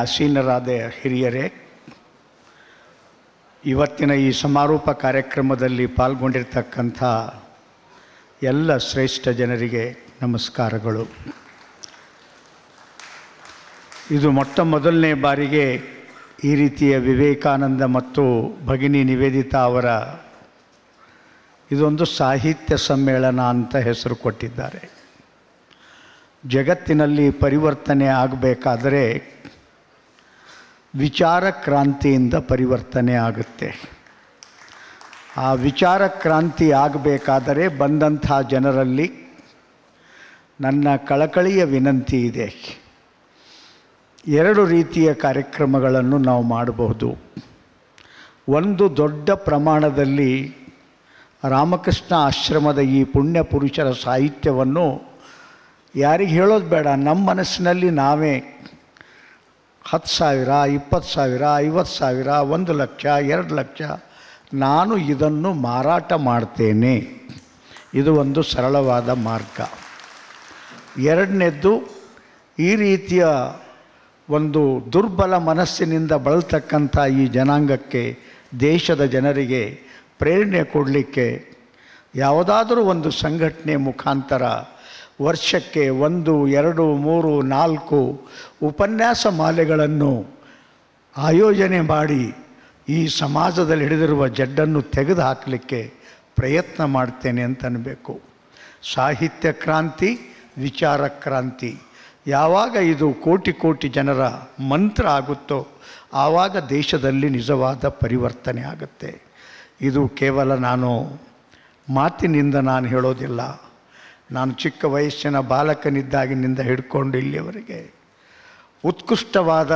ಆಸೀನರಾದ ಹಿರಿಯರೇ ಇವತ್ತಿನ ಈ ಸಮಾರೋಪ ಕಾರ್ಯಕ್ರಮದಲ್ಲಿ ಪಾಲ್ಗೊಂಡಿರ್ತಕ್ಕಂಥ ಎಲ್ಲ ಶ್ರೇಷ್ಠ ಜನರಿಗೆ ನಮಸ್ಕಾರಗಳು ಇದು ಮೊಟ್ಟ ಮೊದಲನೇ ಬಾರಿಗೆ ಈ ರೀತಿಯ ವಿವೇಕಾನಂದ ಮತ್ತು ಭಗಿನಿ ನಿವೇದಿತಾ ಅವರ ಇದೊಂದು ಸಾಹಿತ್ಯ ಸಮ್ಮೇಳನ ಅಂತ ಹೆಸರು ಕೊಟ್ಟಿದ್ದಾರೆ ಜಗತ್ತಿನಲ್ಲಿ ಪರಿವರ್ತನೆ ಆಗಬೇಕಾದರೆ ವಿಚಾರ ಕ್ರಾಂತಿಯಿಂದ ಪರಿವರ್ತನೆ ಆಗುತ್ತೆ ಆ ವಿಚಾರ ಕ್ರಾಂತಿ ಆಗಬೇಕಾದರೆ ಬಂದಂಥ ಜನರಲ್ಲಿ ನನ್ನ ಕಳಕಳಿಯ ವಿನಂತಿ ಇದೆ ಎರಡು ರೀತಿಯ ಕಾರ್ಯಕ್ರಮಗಳನ್ನು ನಾವು ಮಾಡಬಹುದು ಒಂದು ದೊಡ್ಡ ಪ್ರಮಾಣದಲ್ಲಿ ರಾಮಕೃಷ್ಣ ಆಶ್ರಮದ ಈ ಪುಣ್ಯ ಪುರುಷರ ಸಾಹಿತ್ಯವನ್ನು ಯಾರಿಗೆ ಹೇಳೋದು ಬೇಡ ನಮ್ಮ ಮನಸ್ಸಿನಲ್ಲಿ ನಾವೇ ಹತ್ತು ಸಾವಿರ ಇಪ್ಪತ್ತು ಸಾವಿರ ಐವತ್ತು ಸಾವಿರ ಒಂದು ಲಕ್ಷ ಎರಡು ಲಕ್ಷ ನಾನು ಇದನ್ನು ಮಾರಾಟ ಮಾಡ್ತೇನೆ ಇದು ಒಂದು ಸರಳವಾದ ಮಾರ್ಗ ಎರಡನೇದ್ದು ಈ ರೀತಿಯ ಒಂದು ದುರ್ಬಲ ಮನಸ್ಸಿನಿಂದ ಬಳಲ್ತಕ್ಕಂಥ ಈ ಜನಾಂಗಕ್ಕೆ ದೇಶದ ಜನರಿಗೆ ಪ್ರೇರಣೆ ಕೊಡಲಿಕ್ಕೆ ಯಾವುದಾದರೂ ಒಂದು ಸಂಘಟನೆ ಮುಖಾಂತರ ವರ್ಷಕ್ಕೆ ಒಂದು ಎರಡು ಮೂರು ನಾಲ್ಕು ಉಪನ್ಯಾಸ ಮಾಲೆಗಳನ್ನು ಆಯೋಜನೆ ಮಾಡಿ ಈ ಸಮಾಜದಲ್ಲಿ ಹಿಡಿದಿರುವ ಜಡ್ಡನ್ನು ತೆಗೆದು ಹಾಕಲಿಕ್ಕೆ ಪ್ರಯತ್ನ ಮಾಡ್ತೇನೆ ಅಂತ ಸಾಹಿತ್ಯ ಕ್ರಾಂತಿ ವಿಚಾರ ಕ್ರಾಂತಿ ಯಾವಾಗ ಇದು ಕೋಟಿ ಕೋಟಿ ಜನರ ಮಂತ್ರ ಆಗುತ್ತೋ ಆವಾಗ ದೇಶದಲ್ಲಿ ನಿಜವಾದ ಪರಿವರ್ತನೆ ಆಗುತ್ತೆ ಇದು ಕೇವಲ ನಾನು ಮಾತಿನಿಂದ ನಾನು ಹೇಳೋದಿಲ್ಲ ನಾನು ಚಿಕ್ಕ ವಯಸ್ಸಿನ ಬಾಲಕನಿದ್ದಾಗಿನಿಂದ ಹಿಡ್ಕೊಂಡು ಇಲ್ಲಿಯವರೆಗೆ ಉತ್ಕೃಷ್ಟವಾದ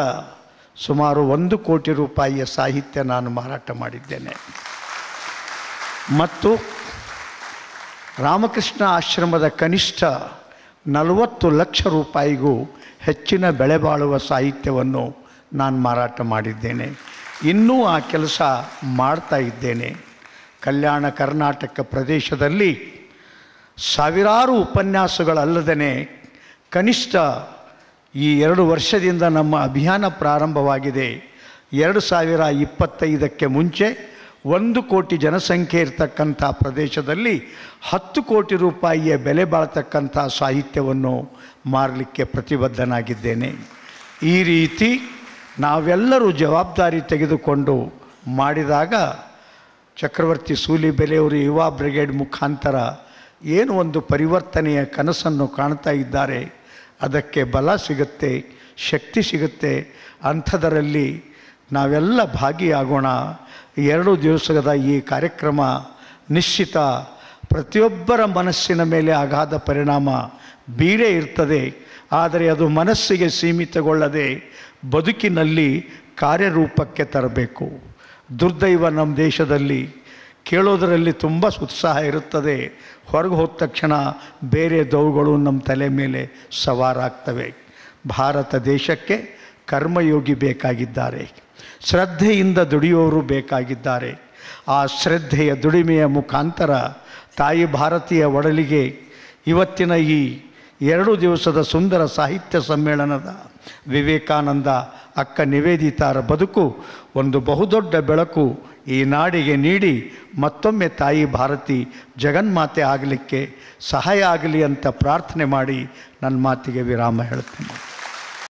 ಸುಮಾರು ಒಂದು ಕೋಟಿ ರೂಪಾಯಿಯ ಸಾಹಿತ್ಯ ನಾನು ಮಾರಾಟ ಮಾಡಿದ್ದೇನೆ ಮತ್ತು ರಾಮಕೃಷ್ಣ ಆಶ್ರಮದ ಕನಿಷ್ಠ ನಲವತ್ತು ಲಕ್ಷ ರೂಪಾಯಿಗೂ ಹೆಚ್ಚಿನ ಬೆಳೆ ಬಾಳುವ ಸಾಹಿತ್ಯವನ್ನು ನಾನು ಮಾರಾಟ ಮಾಡಿದ್ದೇನೆ ಇನ್ನೂ ಆ ಕೆಲಸ ಮಾಡ್ತಾ ಇದ್ದೇನೆ ಕಲ್ಯಾಣ ಕರ್ನಾಟಕ ಪ್ರದೇಶದಲ್ಲಿ ಸಾವಿರಾರು ಉಪನ್ಯಾಸಗಳಲ್ಲದೇ ಕನಿಷ್ಠ ಈ ಎರಡು ವರ್ಷದಿಂದ ನಮ್ಮ ಅಭಿಯಾನ ಪ್ರಾರಂಭವಾಗಿದೆ ಎರಡು ಸಾವಿರ ಇಪ್ಪತ್ತೈದಕ್ಕೆ ಮುಂಚೆ ಒಂದು ಕೋಟಿ ಜನಸಂಖ್ಯೆ ಇರತಕ್ಕಂಥ ಪ್ರದೇಶದಲ್ಲಿ ಹತ್ತು ಕೋಟಿ ರೂಪಾಯಿಯ ಬೆಲೆ ಬಾಳತಕ್ಕಂಥ ಸಾಹಿತ್ಯವನ್ನು ಮಾರಲಿಕ್ಕೆ ಪ್ರತಿಬದ್ಧನಾಗಿದ್ದೇನೆ ಈ ರೀತಿ ನಾವೆಲ್ಲರೂ ಜವಾಬ್ದಾರಿ ತೆಗೆದುಕೊಂಡು ಮಾಡಿದಾಗ ಚಕ್ರವರ್ತಿ ಸೂಲಿ ಸೂಲಿಬೆಲೆಯವರು ಯುವ ಬ್ರಿಗೇಡ್ ಮುಖಾಂತರ ಏನು ಒಂದು ಪರಿವರ್ತನೆಯ ಕನಸನ್ನು ಕಾಣ್ತಾ ಇದ್ದಾರೆ ಅದಕ್ಕೆ ಬಲ ಸಿಗುತ್ತೆ ಶಕ್ತಿ ಸಿಗುತ್ತೆ ಅಂಥದರಲ್ಲಿ ನಾವೆಲ್ಲ ಭಾಗಿಯಾಗೋಣ ಎರಡು ದಿವಸದ ಈ ಕಾರ್ಯಕ್ರಮ ನಿಶ್ಚಿತ ಪ್ರತಿಯೊಬ್ಬರ ಮನಸ್ಸಿನ ಮೇಲೆ ಅಗಾಧ ಪರಿಣಾಮ ಬೀರೇ ಇರ್ತದೆ ಆದರೆ ಅದು ಮನಸ್ಸಿಗೆ ಸೀಮಿತಗೊಳ್ಳದೆ ಬದುಕಿನಲ್ಲಿ ಕಾರ್ಯರೂಪಕ್ಕೆ ತರಬೇಕು ದುರ್ದೈವ ನಮ್ಮ ದೇಶದಲ್ಲಿ ಕೇಳೋದರಲ್ಲಿ ತುಂಬ ಉತ್ಸಾಹ ಇರುತ್ತದೆ ಹೊರಗೆ ಹೋದ ತಕ್ಷಣ ಬೇರೆ ದೌಗಳು ನಮ್ಮ ತಲೆ ಮೇಲೆ ಸವಾರಾಗ್ತವೆ ಭಾರತ ದೇಶಕ್ಕೆ ಕರ್ಮಯೋಗಿ ಬೇಕಾಗಿದ್ದಾರೆ ಶ್ರದ್ಧೆಯಿಂದ ದುಡಿಯೋರು ಬೇಕಾಗಿದ್ದಾರೆ ಆ ಶ್ರದ್ಧೆಯ ದುಡಿಮೆಯ ಮುಖಾಂತರ ತಾಯಿ ಭಾರತೀಯ ಒಡಲಿಗೆ ಇವತ್ತಿನ ಈ ಎರಡು ದಿವಸದ ಸುಂದರ ಸಾಹಿತ್ಯ ಸಮ್ಮೇಳನದ ವಿವೇಕಾನಂದ ಅಕ್ಕ ನಿವೇದಿತಾರ ಬದುಕು ಒಂದು ಬಹುದೊಡ್ಡ ಬೆಳಕು ಈ ನಾಡಿಗೆ ನೀಡಿ ಮತ್ತೊಮ್ಮೆ ತಾಯಿ ಭಾರತಿ ಜಗನ್ಮಾತೆ ಆಗಲಿಕ್ಕೆ ಸಹಾಯ ಆಗಲಿ ಅಂತ ಪ್ರಾರ್ಥನೆ ಮಾಡಿ ನನ್ನ ಮಾತಿಗೆ ವಿರಾಮ ಹೇಳ್ತೇನೆ